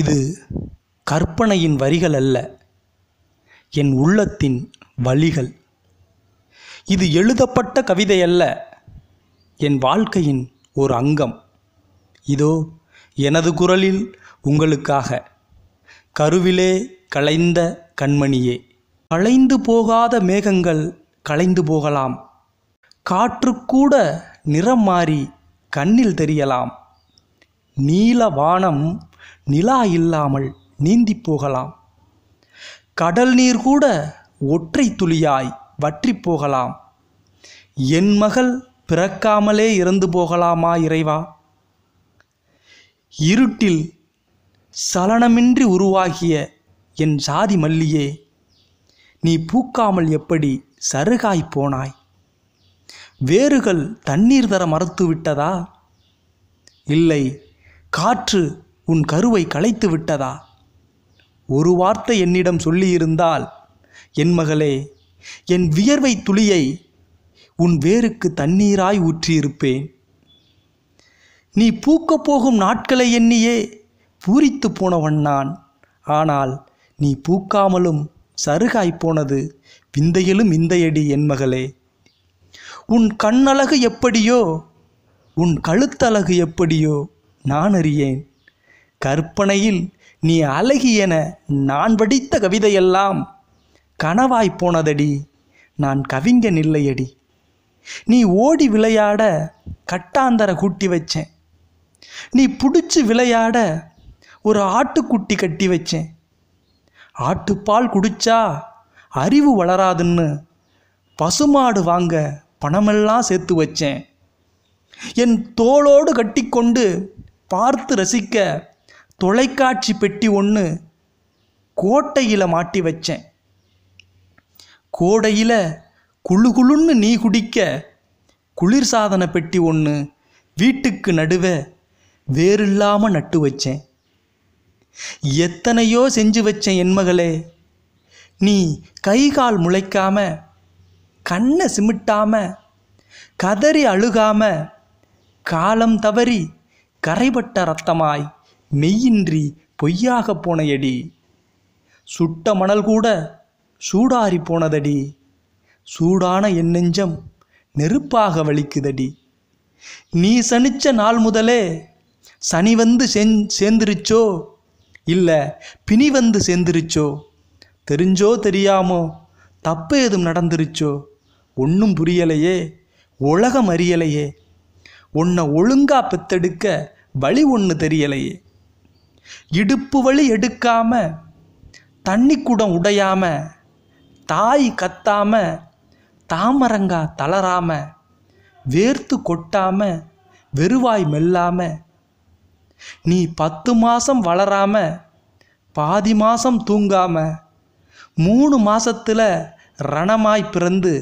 இது கற்பனையின் வரிகள் அல்ல என் உள்ளத்தின் வழிகள் இது எழுதப்பட்ட கவிதை அல்ல என் வாழ்க்கையின் ஒரு அங்கம் இதோ எனது குரலில் உங்களுக்காக கருவிலே களைந்த கண்மணியே களைந்து போகாத மேகங்கள் களைந்து போகலாம் காற்றுக்கூட நிறம் மாறி கண்ணில் தெரியலாம் நீல வானம் நிலா இல்லாமல் நீந்தி போகலாம் கடல் நீர் கூட ஒற்றை துளியாய் வற்றி போகலாம் என் மகள் பிறக்காமலே இறந்து போகலாமா இறைவா இருட்டில் சலனமின்றி உருவாகிய என் சாதி மல்லியே நீ பூக்காமல் எப்படி சருகாய் போனாய் வேறுகள் தண்ணீர் தர மறுத்து விட்டதா இல்லை காற்று உன் கருவை களைத்து விட்டதா ஒரு வார்த்தை என்னிடம் சொல்லியிருந்தால் என் மகளே என் வியர்வை துளியை உன் வேருக்கு தண்ணீராய் ஊற்றியிருப்பேன் நீ பூக்கப் போகும் நாட்களை எண்ணியே பூரித்து போனவன் நான் ஆனால் நீ பூக்காமலும் சருகாய் போனது விந்தையிலும் இந்தையடி என் மகளே உன் கண்ணழகு எப்படியோ உன் கழுத்தழகு எப்படியோ நான் அறியேன் கற்பனையில் நீ என நான் படித்த கவிதையெல்லாம் கனவாய் போனதடி நான் கவிஞன் இல்லையடி நீ ஓடி விளையாட கட்டாந்தர கூட்டி வச்சேன் நீ பிடிச்சி விளையாட ஒரு ஆட்டுக்குட்டி கட்டி வச்சேன் ஆட்டுப்பால் குடிச்சா அறிவு வளராதுன்னு பசுமாடு வாங்க பணமெல்லாம் சேர்த்து வச்சேன் என் தோளோடு கட்டிக்கொண்டு பார்த்து ரசிக்க தொலைக்காட்சி பெட்டி ஒன்று கோட்டையில் மாட்டி வச்சேன் கோடையில் குழு குழுன்னு நீ குடிக்க குளிர்சாதன பெட்டி ஒன்று வீட்டுக்கு நடுவே வேறில்லாமல் நட்டு வச்சேன் எத்தனையோ செஞ்சு வச்சேன் என்மகளே நீ கை கால் முளைக்காம கண்ணை சிமிட்டாம கதறி அழுகாம காலம் தவறி கரைபட்ட ரத்தமாய் மெய்யின்றி பொய்யாகப் போனையடி சுட்ட மணல் கூட சூடாரி போனதடி சூடான என் நெஞ்சம் நெருப்பாக வலிக்குதடி நீ சனிச்ச நாள் முதலே சனி வந்து செஞ் சேர்ந்துருச்சோ இல்லை பிணி வந்து சேர்ந்துருச்சோ தெரிஞ்சோ தெரியாமோ தப்பு எதுவும் நடந்துருச்சோ ஒன்றும் புரியலையே உலகம் அறியலையே உன்னை ஒழுங்காக பெத்தெடுக்க வழி ஒன்று தெரியலையே இடுப்பு வழி எடுக்காம தண்ணி குடம் உடையாம தாய் கத்தாம தாமரங்கா தளராம வேர்த்து கொட்டாம வெறுவாய் மெல்லாம நீ பத்து மாதம் வளராம பாதி மாதம் தூங்காம மூணு மாசத்துல ரணமாய் பிறந்து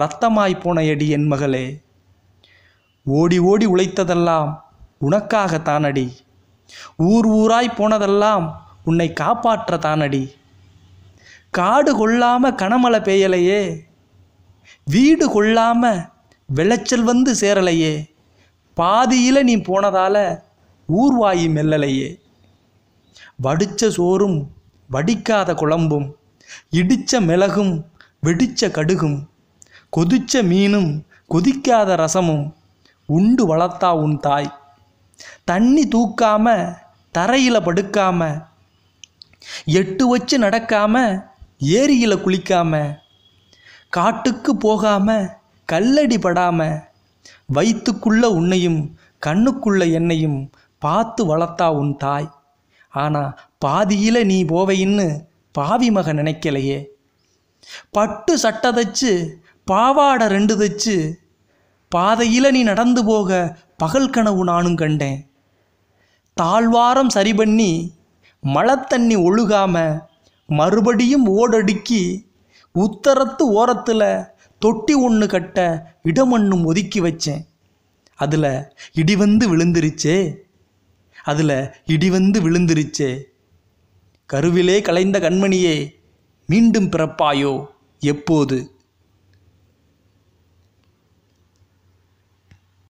ரத்தமாய் போன அடி என் மகளே ஓடி ஓடி உழைத்ததெல்லாம் அடி ஊர் ஊராய் போனதெல்லாம் உன்னை காப்பாற்ற தானடி காடு கொள்ளாம கனமழை பெய்யலையே வீடு கொள்ளாம விளைச்சல் வந்து சேரலையே பாதியில் நீ போனதால ஊர்வாயி மெல்லலையே வடிச்ச சோறும் வடிக்காத குழம்பும் இடிச்ச மிளகும் வெடிச்ச கடுகும் கொதிச்ச மீனும் கொதிக்காத ரசமும் உண்டு வளர்த்தா உன் தாய் தண்ணி தூக்காமல் தரையில் படுக்காமல் எட்டு வச்சு நடக்காமல் ஏரியில் குளிக்காமல் காட்டுக்கு போகாமல் கல்லடி படாமல் வயிற்றுக்குள்ள உன்னையும் கண்ணுக்குள்ள என்னையும் பார்த்து வளர்த்தா உன் தாய் ஆனால் பாதியில் நீ போவையின்னு பாவி மகன் நினைக்கலையே பட்டு சட்டை தச்சு பாவாடை ரெண்டு தச்சு பாதையில நீ நடந்து போக பகல் கனவு நானும் கண்டேன் தாழ்வாரம் சரி பண்ணி மழை தண்ணி ஒழுகாம மறுபடியும் ஓடடுக்கி உத்தரத்து ஓரத்தில் தொட்டி ஒன்று கட்ட இடமண்ணும் ஒதுக்கி வச்சேன் அதில் இடி வந்து விழுந்துருச்சே அதில் இடி வந்து விழுந்துருச்சே கருவிலே கலைந்த கண்மணியே மீண்டும் பிறப்பாயோ எப்போது